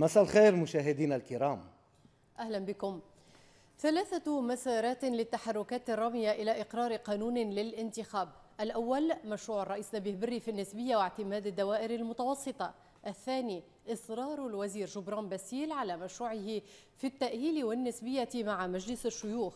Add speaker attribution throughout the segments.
Speaker 1: مساء الخير مشاهدينا الكرام
Speaker 2: اهلا بكم ثلاثة مسارات للتحركات الرامية إلى إقرار قانون للانتخاب الأول مشروع الرئيس نبيه بري في النسبية واعتماد الدوائر المتوسطة الثاني إصرار الوزير جبران باسيل على مشروعه في التأهيل والنسبية مع مجلس الشيوخ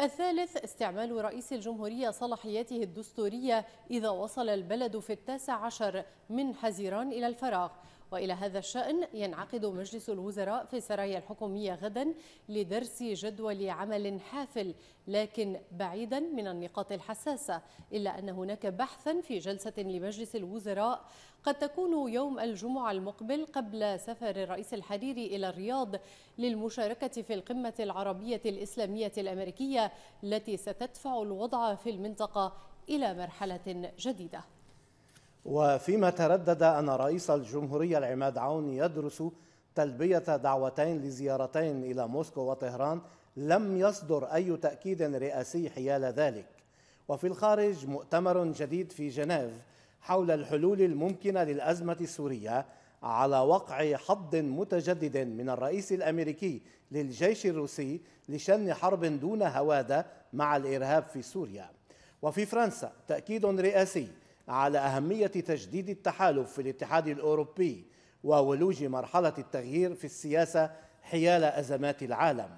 Speaker 2: الثالث استعمال رئيس الجمهورية صلاحياته الدستورية إذا وصل البلد في التاسع عشر من حزيران إلى الفراغ وإلى هذا الشأن ينعقد مجلس الوزراء في السرايا الحكومية غدا لدرس جدول عمل حافل لكن بعيدا من النقاط الحساسة إلا أن هناك بحثا في جلسة لمجلس الوزراء قد تكون يوم الجمعة المقبل قبل سفر الرئيس الحريري إلى الرياض للمشاركة في القمة العربية الإسلامية الأمريكية التي ستدفع الوضع في المنطقة إلى مرحلة جديدة
Speaker 1: وفيما تردد أن رئيس الجمهورية العماد عون يدرس تلبية دعوتين لزيارتين إلى موسكو وطهران لم يصدر أي تأكيد رئاسي حيال ذلك وفي الخارج مؤتمر جديد في جنيف حول الحلول الممكنة للأزمة السورية على وقع حظ متجدد من الرئيس الامريكي للجيش الروسي لشن حرب دون هواده مع الارهاب في سوريا. وفي فرنسا تاكيد رئاسي على أهمية تجديد التحالف في الاتحاد الأوروبي وولوج مرحلة التغيير في السياسة حيال أزمات العالم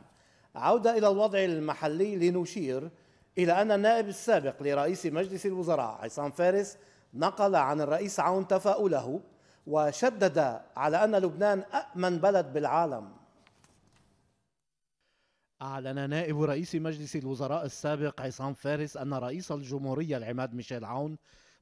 Speaker 1: عودة إلى الوضع المحلي لنشير إلى أن النائب السابق لرئيس مجلس الوزراء عصام فارس نقل عن الرئيس عون تفاؤله وشدد على أن لبنان أأمن بلد بالعالم أعلن نائب رئيس مجلس الوزراء السابق عصام فارس أن رئيس الجمهورية العماد ميشيل عون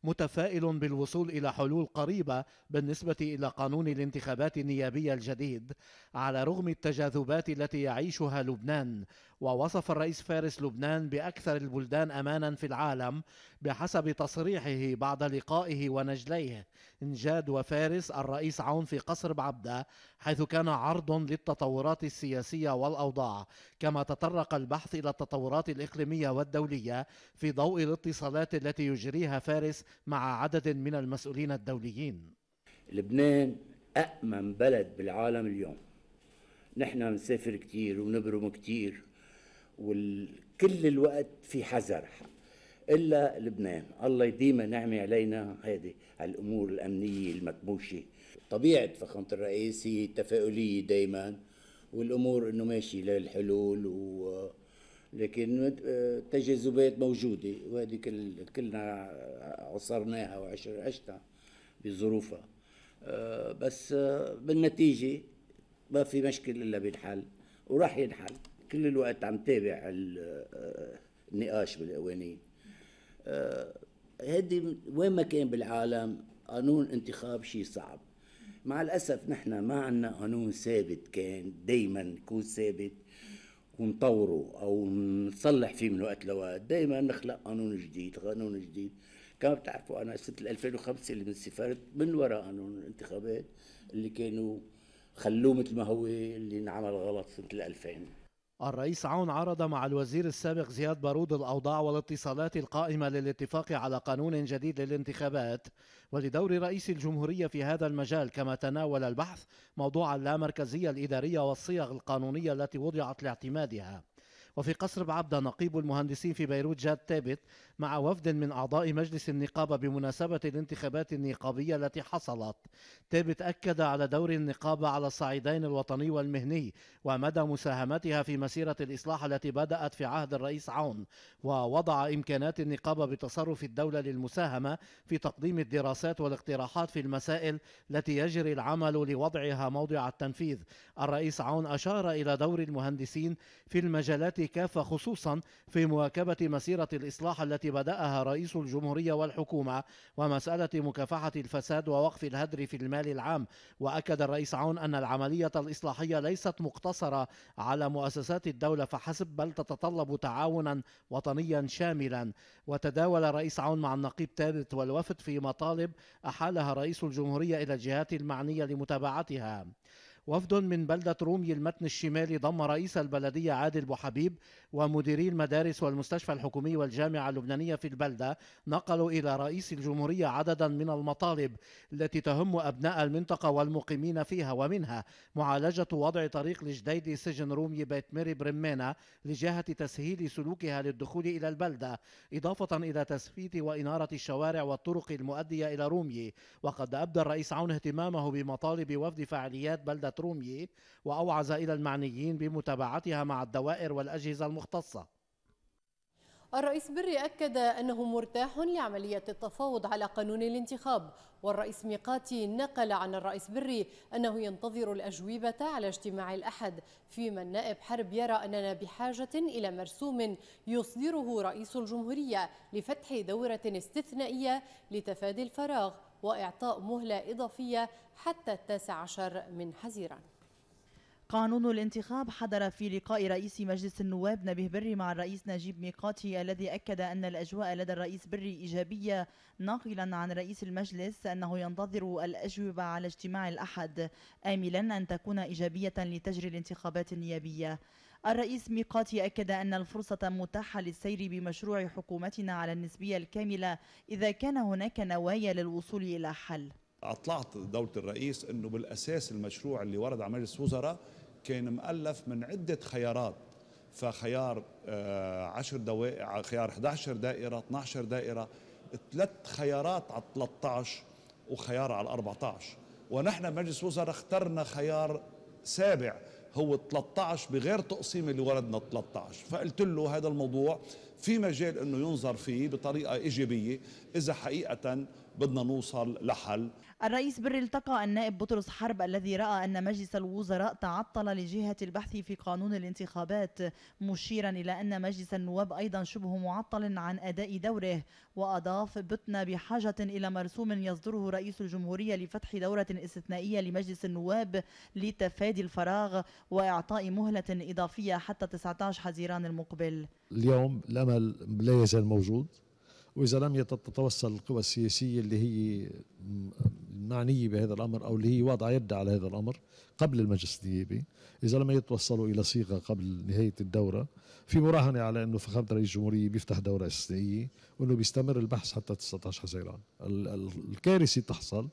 Speaker 1: متفائل بالوصول إلى حلول قريبة بالنسبة إلى قانون الانتخابات النيابية الجديد على رغم التجاذبات التي يعيشها لبنان ووصف الرئيس فارس لبنان بأكثر البلدان أمانا في العالم بحسب تصريحه بعد لقائه ونجليه انجاد وفارس الرئيس عون في قصر بعبدة حيث كان عرض للتطورات السياسية والأوضاع كما تطرق البحث إلى التطورات الإقليمية والدولية في ضوء الاتصالات التي يجريها فارس مع عدد من المسؤولين الدوليين
Speaker 3: لبنان أأمن بلد بالعالم اليوم نحن بنسافر كثير ونبرم كثير وكل الوقت في حذر الا لبنان الله يديمها نعمه علينا هذه الامور الامنيه المكبوشه طبيعه فخامه الرئيس هي تفاؤليه دائما والامور انه ماشي للحلول و لكن تجاذبات موجوده وهذه كل كلنا عصرناها وعشتها بظروفها آه، بس آه، بالنتيجه ما في مشكل الا بينحل وراح ينحل كل الوقت عم تابع آه، النقاش بالقوانين آه، هيدي وين ما كان بالعالم قانون انتخاب شيء صعب مع الاسف نحن ما عندنا قانون ثابت كان دائما يكون ثابت ونطوره او نصلح فيه من وقت لوقت دائما نخلق قانون جديد قانون جديد كما بتعرفوا انا سنه 2005 اللي من سافرت من وراء قانون الانتخابات اللي كانوا خلوه مثل ما هو اللي انعمل غلط سنه 2000
Speaker 1: الرئيس عون عرض مع الوزير السابق زياد بارود الأوضاع والاتصالات القائمة للاتفاق على قانون جديد للانتخابات ولدور رئيس الجمهورية في هذا المجال كما تناول البحث موضوع اللامركزية الإدارية والصيغ القانونية التي وضعت لاعتمادها وفي قصر بعبدة نقيب المهندسين في بيروت جاد تابت مع وفد من أعضاء مجلس النقابة بمناسبة الانتخابات النقابية التي حصلت تابت أكد على دور النقابة على الصعيدين الوطني والمهني ومدى مساهمتها في مسيرة الإصلاح التي بدأت في عهد الرئيس عون ووضع إمكانات النقابة بتصرف الدولة للمساهمة في تقديم الدراسات والاقتراحات في المسائل التي يجري العمل لوضعها موضع التنفيذ الرئيس عون أشار إلى دور المهندسين في المجالات كافة خصوصا في مواكبة مسيرة الإصلاح التي بدأها رئيس الجمهورية والحكومة ومسألة مكافحة الفساد ووقف الهدر في المال العام وأكد الرئيس عون أن العملية الإصلاحية ليست مقتصرة على مؤسسات الدولة فحسب بل تتطلب تعاونا وطنيا شاملا وتداول الرئيس عون مع النقيب ثابت والوفد في مطالب أحالها رئيس الجمهورية إلى الجهات المعنية لمتابعتها وفد من بلدة رومي المتن الشمالي ضم رئيس البلدية عادل بوحبيب ومديري المدارس والمستشفى الحكومي والجامعة اللبنانية في البلدة نقلوا إلى رئيس الجمهورية عددا من المطالب التي تهم أبناء المنطقة والمقيمين فيها ومنها معالجة وضع طريق لجديد سجن رومي بيت ميري برمانة لجهة تسهيل سلوكها للدخول إلى البلدة إضافة إلى تسفيت وإنارة الشوارع والطرق المؤدية إلى رومي وقد أبدى الرئيس عون اهتمامه بمطالب وفد فعاليات بلدة رومية وأوعز إلى المعنيين بمتابعتها مع الدوائر والأجهزة المختصة
Speaker 2: الرئيس بري أكد أنه مرتاح لعملية التفاوض على قانون الانتخاب والرئيس ميقاتي نقل عن الرئيس بري أنه ينتظر الأجوبة على اجتماع الأحد فيما النائب حرب يرى أننا بحاجة إلى مرسوم يصدره رئيس الجمهورية لفتح دورة استثنائية لتفادي الفراغ وإعطاء مهلة إضافية حتى التاسع عشر من حزيران
Speaker 4: قانون الانتخاب حضر في لقاء رئيس مجلس النواب نبيه بري مع الرئيس نجيب ميقاتي الذي أكد أن الأجواء لدى الرئيس بري إيجابية ناقلا عن رئيس المجلس أنه ينتظر الأجوبة على اجتماع الأحد آملا أن تكون إيجابية لتجري الانتخابات النيابية الرئيس ميقاتي أكد أن الفرصة متاحة للسير بمشروع حكومتنا على النسبية الكاملة إذا كان هناك نوايا للوصول إلى حل
Speaker 5: أطلعت دولة الرئيس أنه بالأساس المشروع اللي ورد على مجلس الوزراء كان مؤلف من عدة خيارات فخيار 10 آه، دوائر خيار 11 دائرة 12 دائرة ثلاث خيارات على 13 وخيار على 14 ونحن مجلس وزراء اخترنا خيار سابع هو 13 بغير تقسيم اللي وردنا 13 فقلت له هذا الموضوع في مجال انه ينظر فيه بطريقه ايجابيه اذا حقيقه بدنا نوصل لحل
Speaker 4: الرئيس بري التقى النائب بطرس حرب الذي رأى أن مجلس الوزراء تعطل لجهة البحث في قانون الانتخابات مشيرا إلى أن مجلس النواب أيضا شبه معطل عن أداء دوره وأضاف بتنا بحاجة إلى مرسوم يصدره رئيس الجمهورية لفتح دورة استثنائية لمجلس النواب لتفادي الفراغ وإعطاء مهلة إضافية حتى 19 حزيران المقبل
Speaker 6: اليوم الأمل لا يزال موجود واذا لم تتوصل القوى السياسيه اللي هي معنيه بهذا الامر او اللي هي واضعه يدها على هذا الامر قبل المجلس النيابي اذا لم يتوصلوا الى صيغه قبل نهايه الدوره في مراهنه على انه فخامه رئيس الجمهوريه بيفتح دوره استثنائيه وانه بيستمر البحث حتى 19 حزيران الكارثه تحصل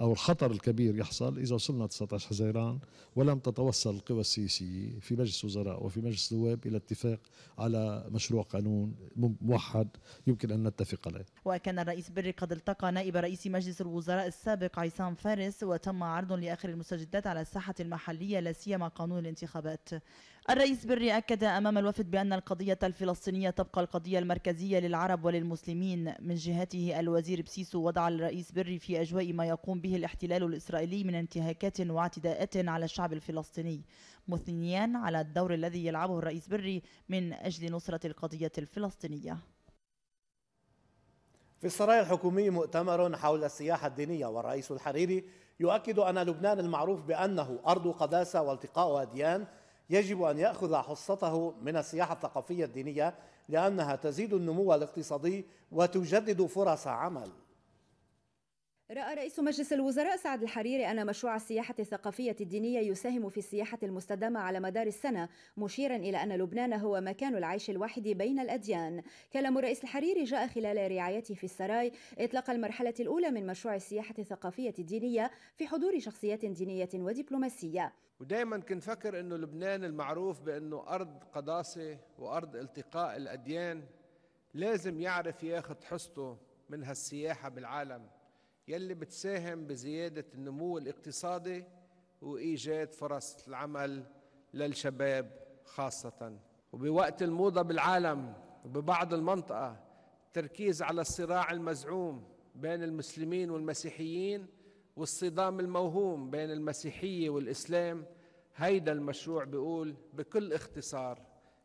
Speaker 6: أو الخطر الكبير يحصل إذا وصلنا 19 حزيران ولم تتوصل القوى السياسية في مجلس وزراء وفي مجلس النواب إلى اتفاق على مشروع قانون موحد يمكن أن نتفق عليه
Speaker 4: وكان الرئيس بري قد التقى نائب رئيس مجلس الوزراء السابق عصام فارس وتم عرض لآخر المستجدات على الساحة المحلية لا سيما قانون الانتخابات الرئيس بري أكد أمام الوفد بأن القضية الفلسطينية تبقى القضية المركزية للعرب وللمسلمين من جهته الوزير بسيسو وضع الرئيس بري في أجواء ما يقوم به الاحتلال الإسرائيلي من انتهاكات واعتداءات على الشعب الفلسطيني مثنيان على الدور الذي يلعبه الرئيس بري من أجل نصرة القضية الفلسطينية
Speaker 1: في السرايا الحكومي مؤتمر حول السياحة الدينية والرئيس الحريري يؤكد أن لبنان المعروف بأنه أرض قداسة والتقاء أديان يجب أن يأخذ حصته من السياحة الثقافية الدينية لأنها تزيد النمو الاقتصادي وتجدد فرص عمل
Speaker 7: رأى رئيس مجلس الوزراء سعد الحريري أن مشروع السياحة الثقافية الدينية يساهم في السياحة المستدامة على مدار السنة، مشيرا إلى أن لبنان هو مكان العيش الواحد بين الأديان. كلام الرئيس الحريري جاء خلال رعايته في السراي إطلاق المرحلة الأولى من مشروع السياحة الثقافية الدينية في حضور شخصيات دينية ودبلوماسية.
Speaker 6: ودائما كنت فكر أنه لبنان المعروف بأنه أرض قداسة وأرض التقاء الأديان لازم يعرف ياخذ حصته من هالسياحة بالعالم. يلي بتساهم بزيادة النمو الاقتصادي وإيجاد فرص العمل للشباب خاصة وبوقت الموضة بالعالم وببعض المنطقة التركيز على الصراع المزعوم بين المسلمين والمسيحيين والصدام الموهوم بين المسيحية والإسلام هيدا المشروع بيقول بكل اختصار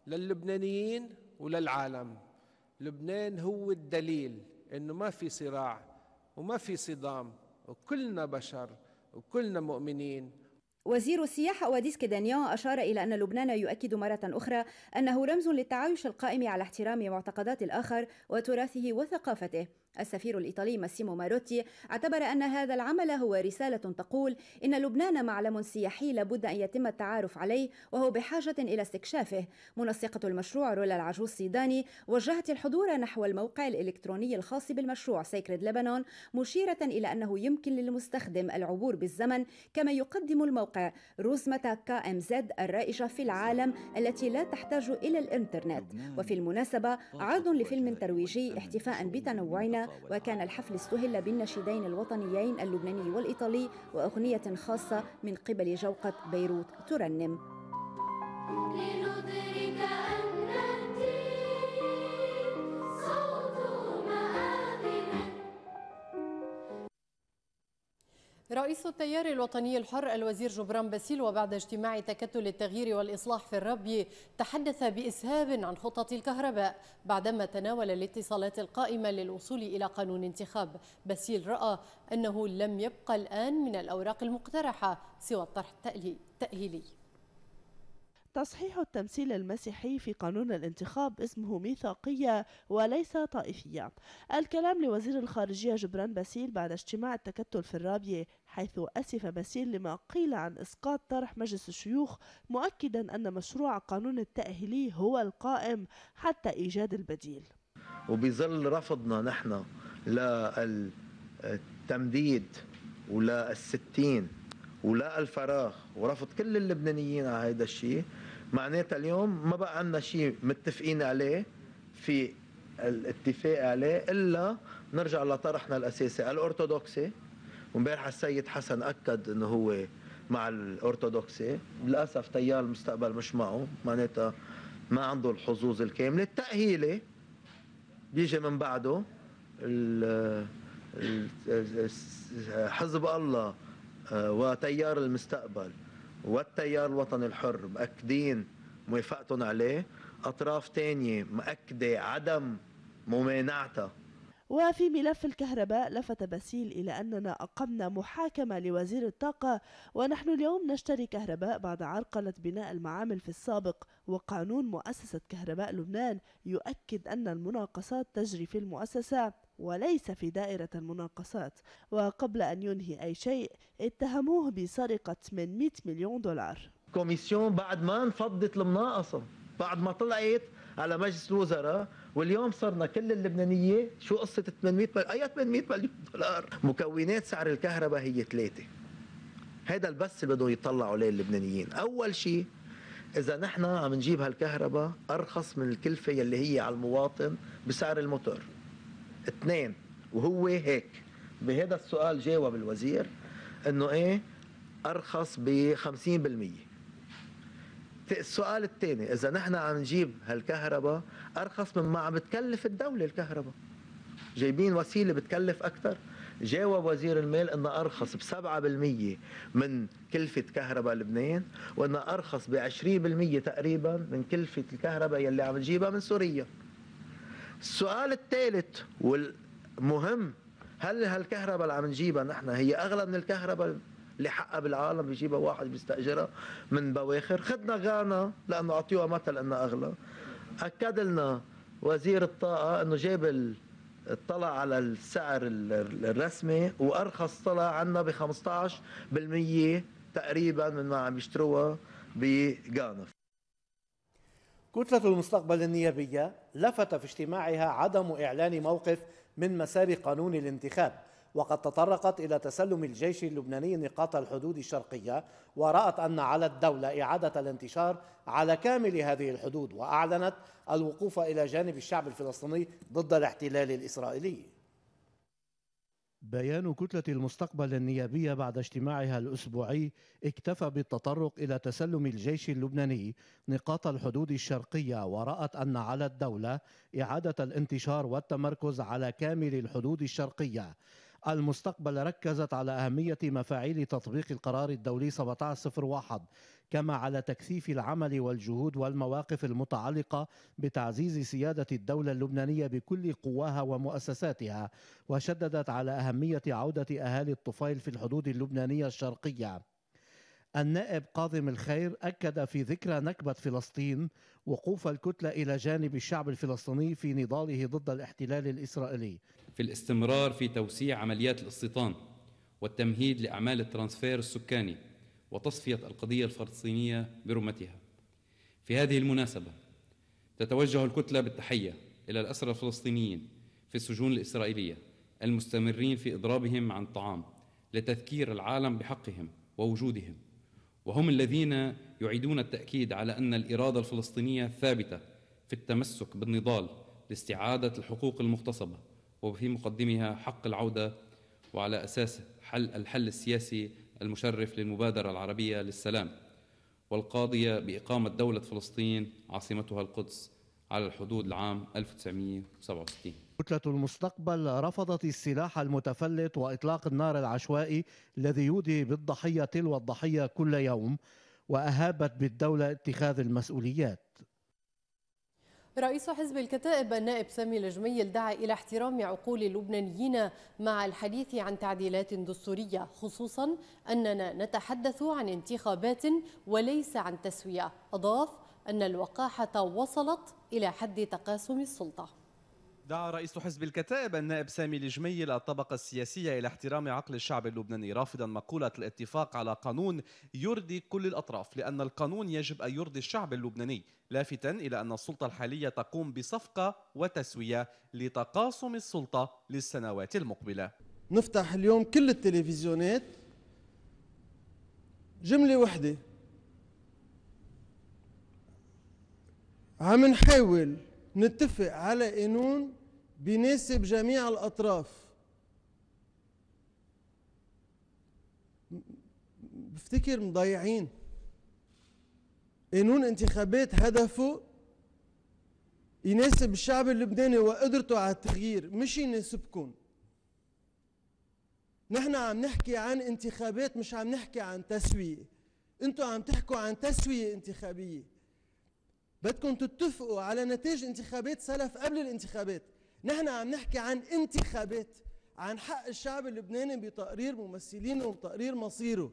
Speaker 6: للبنانيين وللعالم لبنان هو الدليل انه ما في صراع وما في صدام وكلنا بشر وكلنا مؤمنين
Speaker 7: وزير السياحة واديس كيدانيان أشار إلى أن لبنان يؤكد مرة أخرى أنه رمز للتعايش القائم على احترام معتقدات الآخر وتراثه وثقافته السفير الإيطالي ماسيمو ماروتي اعتبر أن هذا العمل هو رسالة تقول إن لبنان معلم سياحي لابد أن يتم التعارف عليه وهو بحاجة إلى استكشافه منسقة المشروع رولا العجوز السيداني وجهت الحضور نحو الموقع الإلكتروني الخاص بالمشروع سيكريد لبنان مشيرة إلى أنه يمكن للمستخدم العبور بالزمن كما يقدم الموقع رزمة ام زد الرائجة في العالم التي لا تحتاج إلى الإنترنت وفي المناسبة عرض لفيلم ترويجي احتفاء بتنوعنا وكان الحفل استهل بالنشيدين الوطنيين اللبناني والإيطالي وأغنية خاصة من قبل جوقة بيروت ترنم
Speaker 2: رئيس التيار الوطني الحر الوزير جبران باسيل وبعد اجتماع تكتل التغيير والإصلاح في الربي تحدث بإسهاب عن خطط الكهرباء بعدما تناول الاتصالات القائمة للوصول إلى قانون انتخاب باسيل رأى أنه لم يبقى الآن من الأوراق المقترحة سوى الطرح التأهيلي
Speaker 8: تصحيح التمثيل المسيحي في قانون الانتخاب اسمه ميثاقية وليس طائفية الكلام لوزير الخارجية جبران باسيل بعد اجتماع التكتل في الرابية حيث أسف باسيل لما قيل عن إسقاط طرح مجلس الشيوخ مؤكدا أن مشروع قانون التأهيلي هو القائم حتى إيجاد البديل
Speaker 9: وبظل رفضنا نحن للتمديد ولا الستين ولا الفراغ ورفض كل اللبنانيين على هذا الشيء معناتها اليوم ما بقى عندنا شيء متفقين عليه في الاتفاق عليه الا نرجع لطرحنا الاساسي الارثوذكسي وامبارح السيد حسن اكد انه هو مع الارثوذكسي للاسف تيار المستقبل مش معه معناتها ما عنده الحظوظ الكامله التاهيلي بيجي من بعده حزب الله آه، وتيار المستقبل والتيار الوطني الحر مأكدين موافقتهم عليه أطراف تانية مأكدة عدم ممانعتها
Speaker 8: وفي ملف الكهرباء لفت باسيل إلى أننا أقمنا محاكمة لوزير الطاقة ونحن اليوم نشتري كهرباء بعد عرقلة بناء المعامل في السابق وقانون مؤسسة كهرباء لبنان يؤكد أن المناقصات تجري في المؤسسة وليس في دائرة المناقصات وقبل أن ينهي أي شيء اتهموه بسرقة 800 مليون دولار
Speaker 9: كوميسيون بعد ما انفضت المناقصة بعد ما طلعت على مجلس الوزراء واليوم صرنا كل اللبنانيه شو قصه 800 مليون اي 800 مليون دولار مكونات سعر الكهرباء هي ثلاثه هذا البس اللي بدهم يطلعوا عليه اللبنانيين اول شيء اذا نحن عم نجيب هالكهرباء ارخص من الكلفه يلي هي على المواطن بسعر الموتور اثنين وهو هيك بهذا السؤال جاوب الوزير انه ايه ارخص ب 50% السؤال الثاني اذا نحن عم نجيب هالكهرباء ارخص مما عم بتكلف الدوله الكهرباء جايبين وسيله بتكلف اكثر جاوب وزير المال انه ارخص ب 7% من كلفه كهرباء لبنان وانه ارخص ب 20% تقريبا من كلفه الكهرباء يلي عم نجيبها من سوريا السؤال الثالث والمهم هل هالكهرباء اللي عم نجيبها نحن هي اغلى من الكهرباء اللي حقها بالعالم بيجيبها واحد بيستاجرها من بواخر خدنا غانا لانه اعطيوها مثل انها اغلى اكد لنا وزير الطاقه انه جاب اطلع على السعر الرسمي وارخص طلع عنا ب 15% تقريبا من ما عم يشتروها بغانا كتلة المستقبل
Speaker 1: النيابية لفت في اجتماعها عدم إعلان موقف من مسار قانون الانتخاب وقد تطرقت إلى تسلم الجيش اللبناني نقاط الحدود الشرقية ورأت أن على الدولة إعادة الانتشار على كامل هذه الحدود وأعلنت الوقوف إلى جانب الشعب الفلسطيني ضد الاحتلال الإسرائيلي بيان كتلة المستقبل النيابية بعد اجتماعها الأسبوعي اكتفى بالتطرق إلى تسلم الجيش اللبناني نقاط الحدود الشرقية ورأت أن على الدولة إعادة الانتشار والتمركز على كامل الحدود الشرقية المستقبل ركزت على أهمية مفاعيل تطبيق القرار الدولي 1701 كما على تكثيف العمل والجهود والمواقف المتعلقة بتعزيز سيادة الدولة اللبنانية بكل قواها ومؤسساتها وشددت على أهمية عودة أهالي الطفيل في الحدود اللبنانية الشرقية النائب قاضم الخير أكد في ذكرى نكبة فلسطين وقوف الكتلة إلى جانب الشعب الفلسطيني في نضاله ضد الاحتلال الإسرائيلي
Speaker 5: في الاستمرار في توسيع عمليات الاستيطان والتمهيد لأعمال الترانسفير السكاني وتصفية القضية الفلسطينية برمتها في هذه المناسبة تتوجه الكتلة بالتحية إلى الأسرى الفلسطينيين في السجون الإسرائيلية المستمرين في إضرابهم عن الطعام لتذكير العالم بحقهم ووجودهم وهم الذين يعيدون التاكيد على ان الاراده الفلسطينيه ثابته في التمسك بالنضال لاستعاده الحقوق المغتصبه وفي مقدمها حق العوده وعلى اساس حل الحل السياسي المشرف للمبادره العربيه للسلام والقاضيه باقامه دوله فلسطين عاصمتها القدس على الحدود العام 1967
Speaker 1: كتلة المستقبل رفضت السلاح المتفلت وإطلاق النار العشوائي الذي يودي بالضحية تلو الضحية كل يوم وأهابت بالدولة اتخاذ المسؤوليات
Speaker 2: رئيس حزب الكتائب النائب سامي الجميل دعا إلى احترام عقول اللبنانيين مع الحديث عن تعديلات دستورية خصوصا أننا نتحدث عن انتخابات وليس عن تسوية أضاف أن الوقاحة وصلت إلى حد تقاسم السلطة
Speaker 5: دعا رئيس حزب الكتائب النائب سامي الجميل الطبقة السياسية إلى احترام عقل الشعب اللبناني رافضا مقولة الاتفاق على قانون يرضي كل الأطراف لأن القانون يجب أن يرضي الشعب اللبناني لافتا إلى أن السلطة الحالية تقوم بصفقة وتسوية لتقاسم السلطة للسنوات المقبلة
Speaker 6: نفتح اليوم كل التلفزيونات جملة واحدة عم نحاول نتفق على قانون بيناسب جميع الأطراف بفتكر مضيعين قانون انتخابات هدفه يناسب الشعب اللبناني وقدرته على التغيير مش يناسبكم نحن عم نحكي عن انتخابات مش عم نحكي عن تسوية انتوا عم تحكوا عن تسوية انتخابية بدكم تتفقوا على نتائج انتخابات سلف قبل الانتخابات نحن عم نحكي عن انتخابات عن حق الشعب اللبناني بتقرير ممثلينه وتقرير مصيره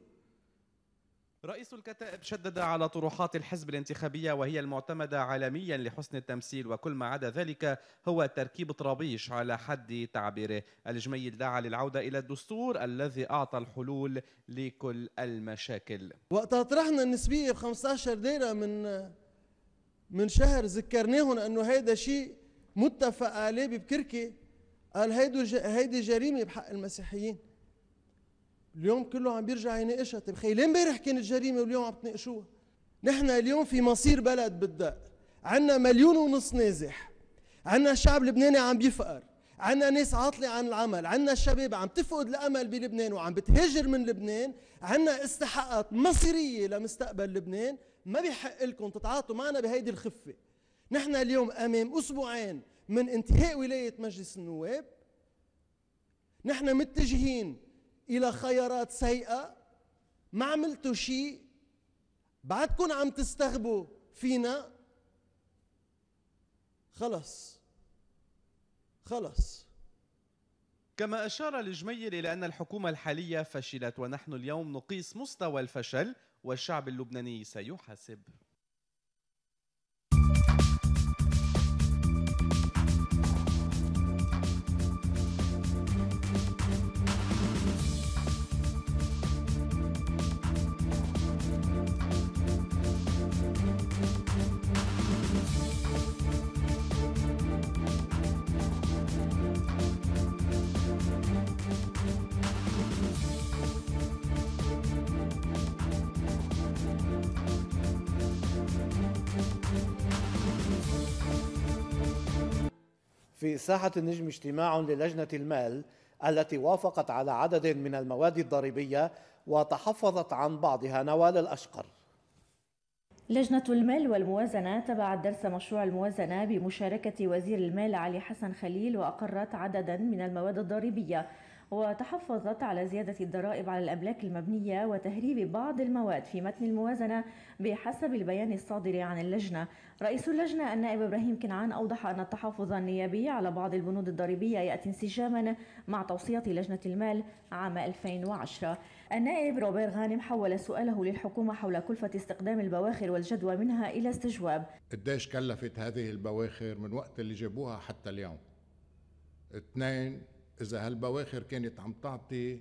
Speaker 5: رئيس الكتائب شدد على طروحات الحزب الانتخابية وهي المعتمدة عالميا لحسن التمثيل وكل ما عدا ذلك هو تركيب طرابيش على حد تعبيره الجميل دعا للعودة إلى الدستور الذي أعطى الحلول لكل المشاكل
Speaker 6: وقت طرحنا النسبية ب 15 ديرة من من شهر ذكرناهم انه هيدا شيء متفق عليه ببكركي قال هيدو هيدي جريمه بحق المسيحيين اليوم كله عم بيرجع يناقشها طيب خي ليه امبارح كانت جريمه واليوم عم تناقشوها نحن اليوم في مصير بلد بالدق عندنا مليون ونص نازح عندنا شعب لبناني عم بيفقر عندنا ناس عاطلة عن العمل عندنا شباب عم تفقد الأمل بلبنان وعم بتهاجر من لبنان عندنا استحقات مصيرية لمستقبل لبنان ما بيحق لكم تتعاطوا معنا بهيدي الخفه نحن اليوم امام اسبوعين من انتهاء ولايه مجلس النواب نحن متجهين الى خيارات سيئه ما عملتوا شيء بعدكم عم تستغبوا فينا
Speaker 5: خلص خلص كما أشار الجميل إلى أن الحكومة الحالية فشلت ونحن اليوم نقيس مستوى الفشل والشعب اللبناني سيحاسب
Speaker 1: في ساحة النجم اجتماع للجنة المال التي وافقت على عدد من المواد الضريبية وتحفظت عن بعضها نوال
Speaker 10: الأشقر لجنة المال والموازنة تبعت درس مشروع الموازنة بمشاركة وزير المال علي حسن خليل وأقرت عددا من المواد الضريبية وتحفظت على زيادة الضرائب على الأملاك المبنية وتهريب بعض المواد في متن الموازنة بحسب البيان الصادر عن اللجنة رئيس اللجنة النائب إبراهيم كنعان أوضح أن التحفظ النيابي على بعض البنود الضريبية يأتي انسجاما مع توصية لجنة المال عام 2010 النائب روبير غانم حول سؤاله للحكومة حول كلفة استخدام البواخر والجدوى منها إلى استجواب
Speaker 3: قديش كلفت هذه البواخر من وقت اللي جابوها حتى اليوم اثنين اذا هالبواخر كانت عم تعطي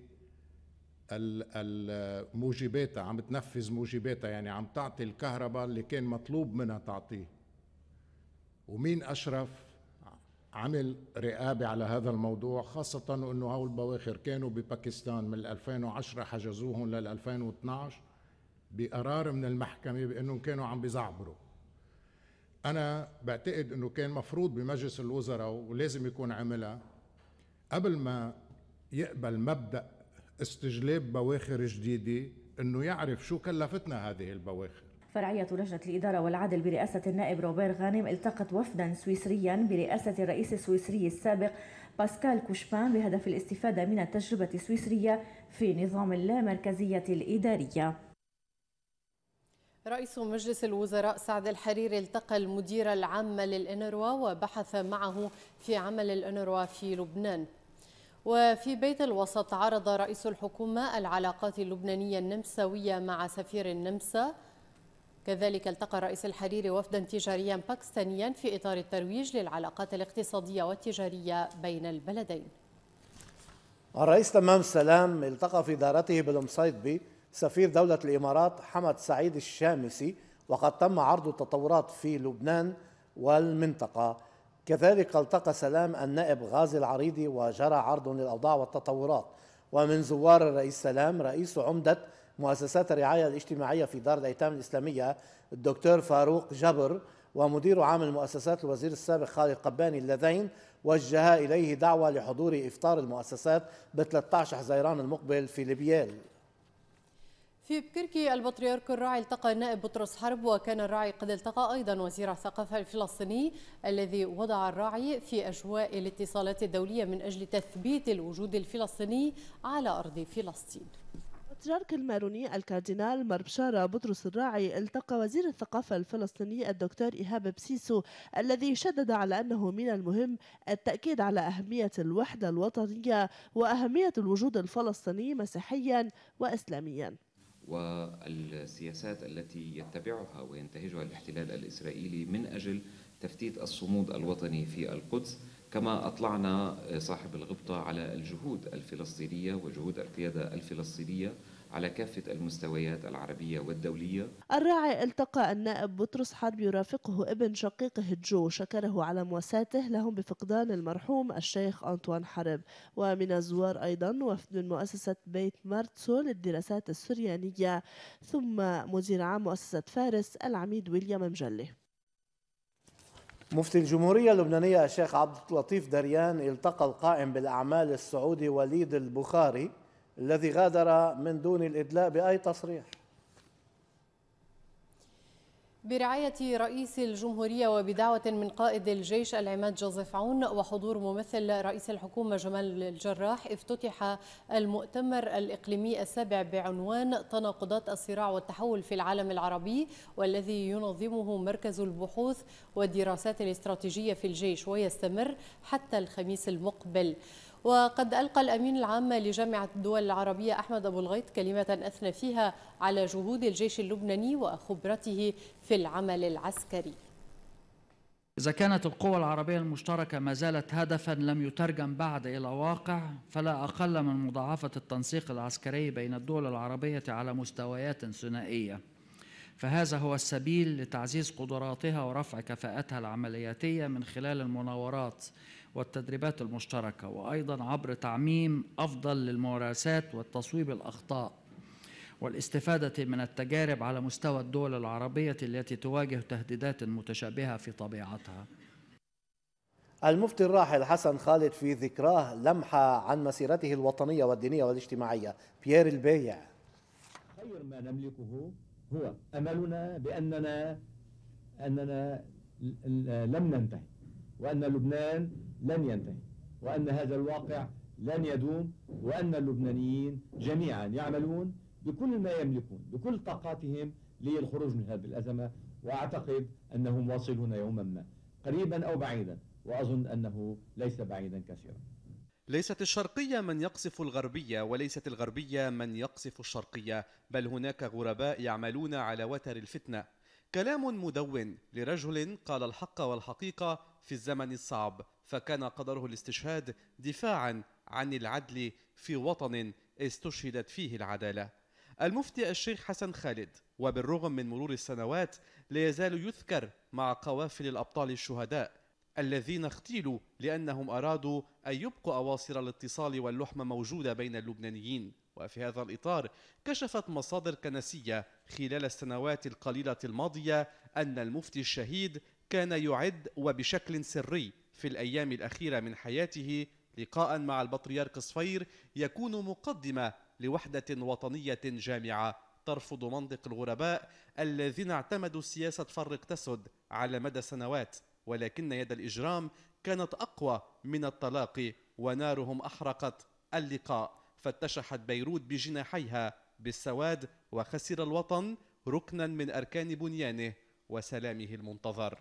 Speaker 3: موجباتها عم تنفذ موجباتها يعني عم تعطي الكهرباء اللي كان مطلوب منها تعطيه ومين اشرف عمل رقابه على هذا الموضوع خاصه انه هول البواخر كانوا بباكستان من 2010 حجزوهم لل 2012 بقرار من المحكمه بانهم كانوا عم بيزعبروا انا بعتقد انه كان مفروض بمجلس الوزراء ولازم يكون عملها قبل ما يقبل مبدا استجلاب بواخر جديده انه يعرف شو كلفتنا هذه البواخر
Speaker 10: فرعية لجنة الإدارة والعدل برئاسة النائب روبير غانم التقت وفدا سويسريا برئاسة الرئيس السويسري السابق باسكال كوشبان بهدف الاستفادة من التجربة السويسرية في نظام اللامركزية الإدارية
Speaker 2: رئيس مجلس الوزراء سعد الحريري التقى المدير العام للإنروا وبحث معه في عمل الإنروا في لبنان وفي بيت الوسط عرض رئيس الحكومة العلاقات اللبنانية النمساوية مع سفير النمسا كذلك التقى الرئيس الحريري وفدا تجاريا باكستانيا في إطار الترويج للعلاقات الاقتصادية والتجارية بين البلدين
Speaker 1: الرئيس تمام سلام التقى في دارته بي سفير دولة الإمارات حمد سعيد الشامسي وقد تم عرض التطورات في لبنان والمنطقة كذلك التقى سلام النائب غازي العريضي وجرى عرض للأوضاع والتطورات ومن زوار الرئيس سلام رئيس عمدة مؤسسات الرعاية الاجتماعية في دار الأيتام الإسلامية الدكتور فاروق جبر ومدير عام المؤسسات الوزير السابق خالد قباني اللذين وجها إليه دعوة لحضور إفطار المؤسسات ب 13 حزيران المقبل في لبيال
Speaker 2: في بكركي البطريرك الراعي التقى النائب بطرس حرب وكان الراعي قد التقى أيضا وزير الثقافة الفلسطيني الذي وضع الراعي في أجواء الاتصالات الدولية من أجل تثبيت الوجود الفلسطيني على أرض فلسطين
Speaker 8: البطريرك الماروني الكاردينال مربشارة بطرس الراعي التقى وزير الثقافة الفلسطيني الدكتور إيهاب بسيسو الذي شدد على أنه من المهم التأكيد على أهمية الوحدة الوطنية وأهمية الوجود الفلسطيني مسيحيا وإسلاميا
Speaker 11: والسياسات التي يتبعها وينتهجها الاحتلال الإسرائيلي من أجل تفتيت الصمود الوطني في القدس كما أطلعنا آه، صاحب الغبطة على الجهود الفلسطينية وجهود القيادة الفلسطينية على كافة المستويات العربية والدولية
Speaker 8: الراعي التقى النائب بطرس حرب يرافقه ابن شقيقه جو شكره على مواساته لهم بفقدان المرحوم الشيخ أنطوان حرب ومن الزوار أيضا وفد من مؤسسة بيت مارتسو للدراسات السريانية ثم مدير عام مؤسسة فارس العميد ويليام مجلي
Speaker 1: مفتي الجمهورية اللبنانية الشيخ عبد اللطيف دريان التقى القائم بالأعمال السعودي وليد البخاري الذي غادر من دون الإدلاء بأي تصريح
Speaker 2: برعاية رئيس الجمهورية وبدعوة من قائد الجيش العماد جوزيف عون وحضور ممثل رئيس الحكومة جمال الجراح افتتح المؤتمر الإقليمي السابع بعنوان تناقضات الصراع والتحول في العالم العربي والذي ينظمه مركز البحوث والدراسات الاستراتيجية في الجيش ويستمر حتى الخميس المقبل. وقد ألقى الأمين العام لجامعة الدول العربية أحمد أبو الغيط كلمة أثنى فيها على جهود الجيش اللبناني وخبرته في العمل العسكري
Speaker 3: إذا كانت القوى العربية المشتركة ما زالت هدفا لم يترجم بعد إلى واقع فلا أقل من مضاعفة التنسيق العسكري بين الدول العربية على مستويات ثنائية فهذا هو السبيل لتعزيز قدراتها ورفع كفاءتها العملياتية من خلال المناورات والتدريبات المشتركة وأيضا عبر تعميم أفضل للممارسات والتصويب الأخطاء والاستفادة من التجارب على مستوى الدول العربية التي تواجه تهديدات متشابهة في طبيعتها
Speaker 1: المفتي الراحل حسن خالد في ذكراه لمحة عن مسيرته الوطنية والدينية والاجتماعية بيير البيع
Speaker 9: خير ما نملكه هو أملنا بأننا أننا لم ننتهي وأن لبنان لن ينتهي وأن هذا الواقع لن يدوم
Speaker 5: وأن اللبنانيين جميعا يعملون بكل ما يملكون بكل طاقاتهم للخروج من هذه الأزمة وأعتقد أنهم واصلون يوما ما قريبا
Speaker 3: أو بعيدا وأظن أنه ليس بعيدا كثيرا
Speaker 5: ليست الشرقية من يقصف الغربية وليست الغربية من يقصف الشرقية بل هناك غرباء يعملون على وتر الفتنة كلام مدون لرجل قال الحق والحقيقة في الزمن الصعب فكان قدره الاستشهاد دفاعا عن العدل في وطن استشهدت فيه العداله المفتي الشيخ حسن خالد وبالرغم من مرور السنوات لا يزال يذكر مع قوافل الابطال الشهداء الذين اغتيلوا لانهم ارادوا ان يبقوا اواصر الاتصال واللحمه موجوده بين اللبنانيين وفي هذا الاطار كشفت مصادر كنسيه خلال السنوات القليله الماضيه ان المفتي الشهيد كان يعد وبشكل سري في الأيام الأخيرة من حياته لقاء مع البطريرك صفير يكون مقدمة لوحدة وطنية جامعة ترفض منطق الغرباء الذين اعتمدوا سياسة فرق تسد على مدى سنوات ولكن يد الإجرام كانت أقوى من التلاقي ونارهم أحرقت اللقاء فاتشحت بيروت بجناحيها بالسواد وخسر الوطن ركنا من أركان بنيانه وسلامه المنتظر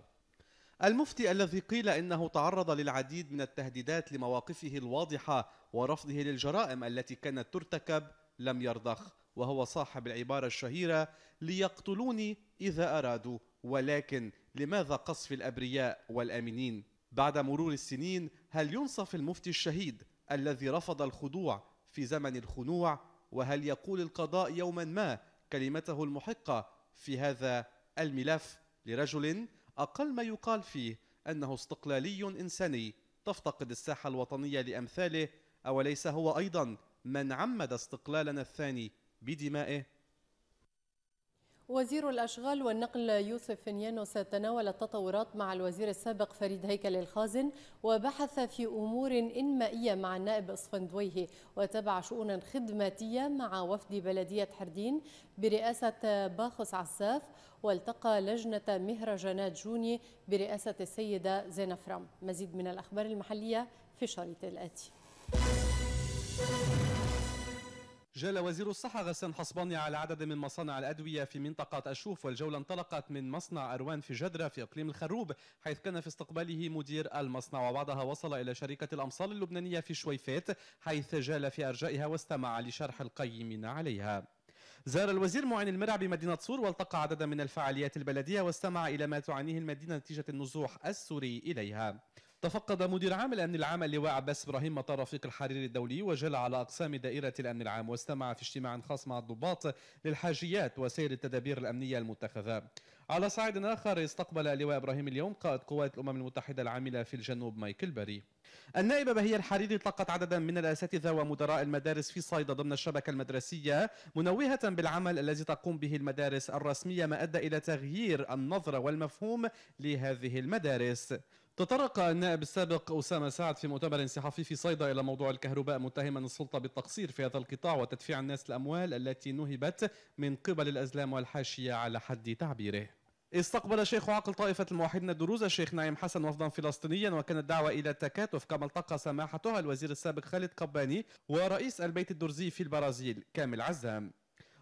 Speaker 5: المفتي الذي قيل انه تعرض للعديد من التهديدات لمواقفه الواضحه ورفضه للجرائم التي كانت ترتكب لم يرضخ وهو صاحب العباره الشهيره ليقتلوني اذا ارادوا ولكن لماذا قصف الابرياء والامنين بعد مرور السنين هل ينصف المفتي الشهيد الذي رفض الخضوع في زمن الخنوع وهل يقول القضاء يوما ما كلمته المحقه في هذا الملف لرجل أقل ما يقال فيه أنه استقلالي إنساني تفتقد الساحة الوطنية لأمثاله أوليس هو أيضا من عمد استقلالنا الثاني بدمائه
Speaker 2: وزير الأشغال والنقل يوسف فنيانوس تناول التطورات مع الوزير السابق فريد هيكل الخازن وبحث في أمور إنمائية مع النائب إصفندويه وتبع شؤون خدماتية مع وفد بلدية حردين برئاسة باخس عساف والتقى لجنة مهرجانات جوني برئاسة السيدة زينفرام مزيد من الأخبار المحلية في الشريط الآتي
Speaker 5: جال وزير الصحة غسان حصباني على عدد من مصانع الأدوية في منطقة أشوف والجولة انطلقت من مصنع أروان في جدرة في إقليم الخروب حيث كان في استقباله مدير المصنع وبعدها وصل إلى شركة الأمصال اللبنانية في شويفات حيث جال في أرجائها واستمع لشرح القيمين عليها زار الوزير معين المرع بمدينة صور والتقى عددا من الفعاليات البلدية واستمع إلى ما تعانيه المدينة نتيجة النزوح السوري إليها تفقد مدير عام الأمن العام اللواء عباس إبراهيم مطار رفيق الحريري الدولي وجل على أقسام دائرة الأمن العام واستمع في اجتماع خاص مع الضباط للحاجيات وسير التدابير الأمنية المتخذة على صعيد آخر استقبل اللواء إبراهيم اليوم قائد قوات الأمم المتحدة العاملة في الجنوب مايكل بري النائبة بهية الحريري طلقت عددا من الأساتذة ومدراء المدارس في صيدا ضمن الشبكة المدرسية منوهة بالعمل الذي تقوم به المدارس الرسمية ما أدى إلى تغيير النظرة والمفهوم لهذه المدارس تطرق النائب السابق أسامة سعد في مؤتمر صحفي في صيدا إلى موضوع الكهرباء متهما السلطة بالتقصير في هذا القطاع وتدفيع الناس الأموال التي نهبت من قبل الأزلام والحاشية على حد تعبيره استقبل شيخ عقل طائفة الموحدين الدروز الشيخ نعيم حسن وفدا فلسطينيا وكانت دعوة إلى التكاتف كما التقى سماحتها الوزير السابق خالد قباني ورئيس البيت الدرزي في البرازيل كامل عزام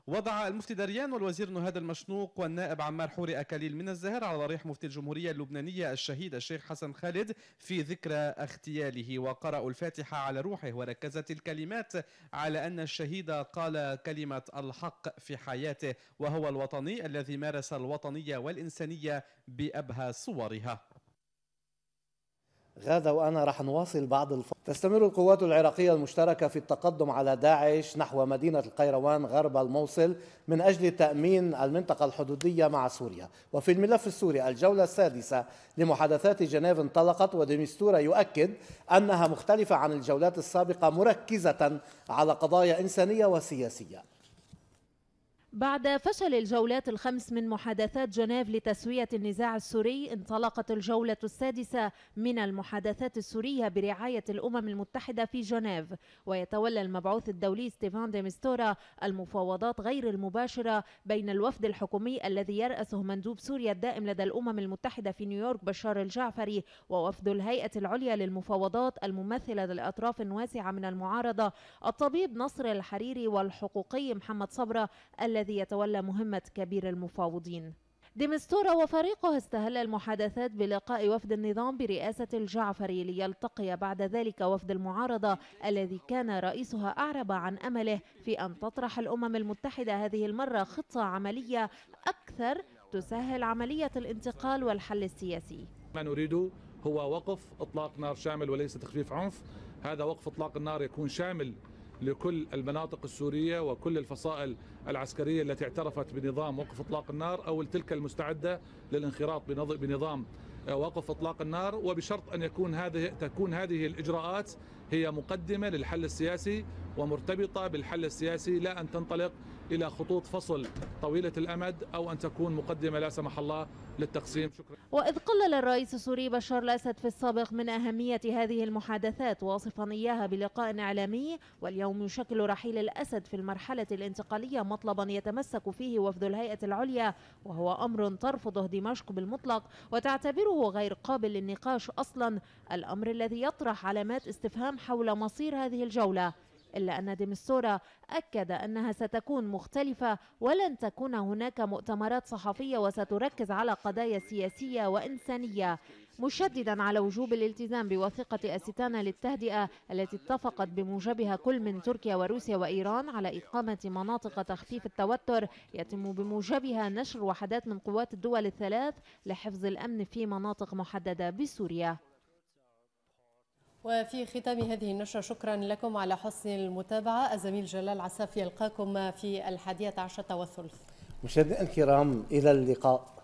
Speaker 5: وضع المفتي دريان والوزير نهاد المشنوق والنائب عمار حوري أكاليل من الزهر على ضريح مفتي الجمهورية اللبنانية الشهيد الشيخ حسن خالد في ذكرى اغتياله وقرأوا الفاتحة على روحه وركزت الكلمات على أن الشهيد قال كلمة الحق في حياته وهو الوطني الذي مارس الوطنية والإنسانية بأبهى صورها
Speaker 1: هذا وأنا رح نواصل بعض الفصل تستمر القوات العراقية المشتركة في التقدم على داعش نحو مدينة القيروان غرب الموصل من أجل تأمين المنطقة الحدودية مع سوريا وفي الملف السوري الجولة السادسة لمحادثات جنيف انطلقت وديمستورا يؤكد أنها مختلفة عن الجولات السابقة مركزة على قضايا إنسانية وسياسية
Speaker 11: بعد فشل الجولات الخمس من محادثات جنيف لتسوية النزاع السوري انطلقت الجولة السادسة من المحادثات السورية برعاية الأمم المتحدة في جنيف ويتولى المبعوث الدولي ستيفان ديمستورا المفاوضات غير المباشرة بين الوفد الحكومي الذي يرأسه مندوب سوريا الدائم لدى الأمم المتحدة في نيويورك بشار الجعفري ووفد الهيئة العليا للمفاوضات الممثلة للأطراف واسعة من المعارضة الطبيب نصر الحريري والحقوقي محمد صبرة الذي الذي يتولى مهمة كبير المفاوضين ديمستورا وفريقه استهل المحادثات بلقاء وفد النظام برئاسة الجعفري ليلتقي بعد ذلك وفد المعارضة الذي كان رئيسها أعرب عن أمله في أن تطرح الأمم المتحدة هذه المرة خطة عملية أكثر تسهل عملية الانتقال والحل السياسي
Speaker 5: ما نريده هو وقف إطلاق نار شامل وليس تخفيف عنف هذا وقف إطلاق النار يكون شامل لكل المناطق السورية وكل الفصائل العسكرية التي اعترفت بنظام وقف اطلاق النار أو تلك المستعدة للانخراط بنظام آه، وقف اطلاق النار وبشرط ان يكون هذه تكون هذه الاجراءات هي مقدمه للحل السياسي ومرتبطه بالحل السياسي لا ان تنطلق إلى خطوط فصل طويلة الأمد أو أن تكون مقدمة لا سمح الله للتقسيم شكرا
Speaker 11: وإذ قلل الرئيس السوري بشار الأسد في السابق من أهمية هذه المحادثات واصفا إياها بلقاء إعلامي واليوم يشكل رحيل الأسد في المرحلة الانتقالية مطلبا يتمسك فيه وفد الهيئة العليا وهو أمر ترفضه دمشق بالمطلق وتعتبره غير قابل للنقاش أصلا الأمر الذي يطرح علامات استفهام حول مصير هذه الجولة إلا أن ديمستورا أكد أنها ستكون مختلفة ولن تكون هناك مؤتمرات صحفية وستركز على قضايا سياسية وإنسانية مشددا على وجوب الالتزام بوثيقة أستانا للتهدئة التي اتفقت بموجبها كل من تركيا وروسيا وإيران على إقامة مناطق تخفيف التوتر يتم بموجبها نشر وحدات من قوات الدول الثلاث لحفظ الأمن في مناطق محددة بسوريا
Speaker 2: وفي ختام هذه النشرة شكرا لكم على حسن المتابعة الزميل جلال عساف يلقاكم في الحادية عشرة والثلث
Speaker 1: مشاهدينا الكرام إلى اللقاء